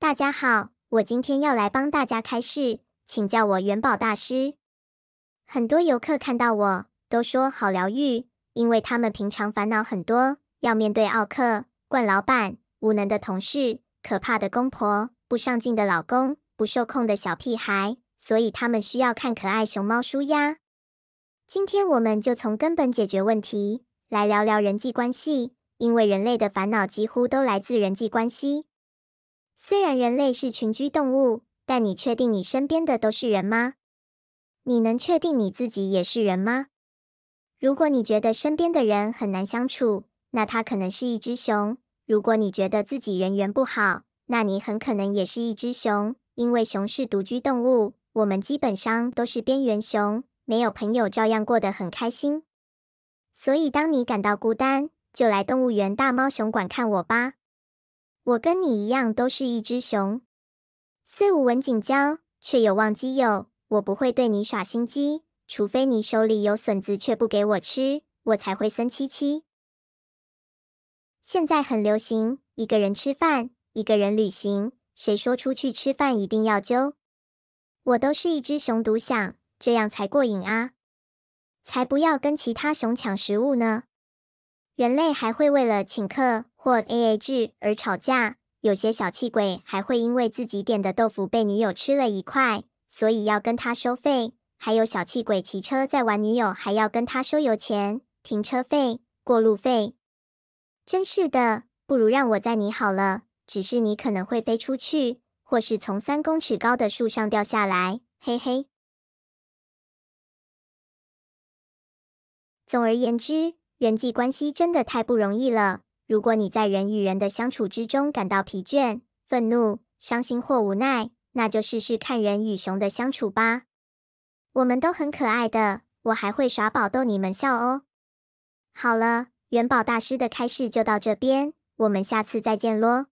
大家好，我今天要来帮大家开市，请叫我元宝大师。很多游客看到我都说好疗愈，因为他们平常烦恼很多，要面对奥克、冠老板、无能的同事、可怕的公婆、不上进的老公、不受控的小屁孩，所以他们需要看可爱熊猫舒压。今天我们就从根本解决问题，来聊聊人际关系，因为人类的烦恼几乎都来自人际关系。虽然人类是群居动物，但你确定你身边的都是人吗？你能确定你自己也是人吗？如果你觉得身边的人很难相处，那他可能是一只熊；如果你觉得自己人缘不好，那你很可能也是一只熊，因为熊是独居动物。我们基本上都是边缘熊，没有朋友照样过得很开心。所以，当你感到孤单，就来动物园大猫熊馆看我吧。我跟你一样，都是一只熊，虽无文景交，却有忘机友。我不会对你耍心机，除非你手里有笋子却不给我吃，我才会生七七。现在很流行一个人吃饭，一个人旅行，谁说出去吃饭一定要揪？我都是一只熊独享，这样才过瘾啊，才不要跟其他熊抢食物呢。人类还会为了请客或 AA 制而吵架，有些小气鬼还会因为自己点的豆腐被女友吃了一块，所以要跟他收费。还有小气鬼骑车在玩，女友还要跟他收油钱、停车费、过路费。真是的，不如让我载你好了，只是你可能会飞出去，或是从三公尺高的树上掉下来。嘿嘿。总而言之。人际关系真的太不容易了。如果你在人与人的相处之中感到疲倦、愤怒、伤心或无奈，那就试试看人与熊的相处吧。我们都很可爱的，我还会耍宝逗你们笑哦。好了，元宝大师的开示就到这边，我们下次再见喽。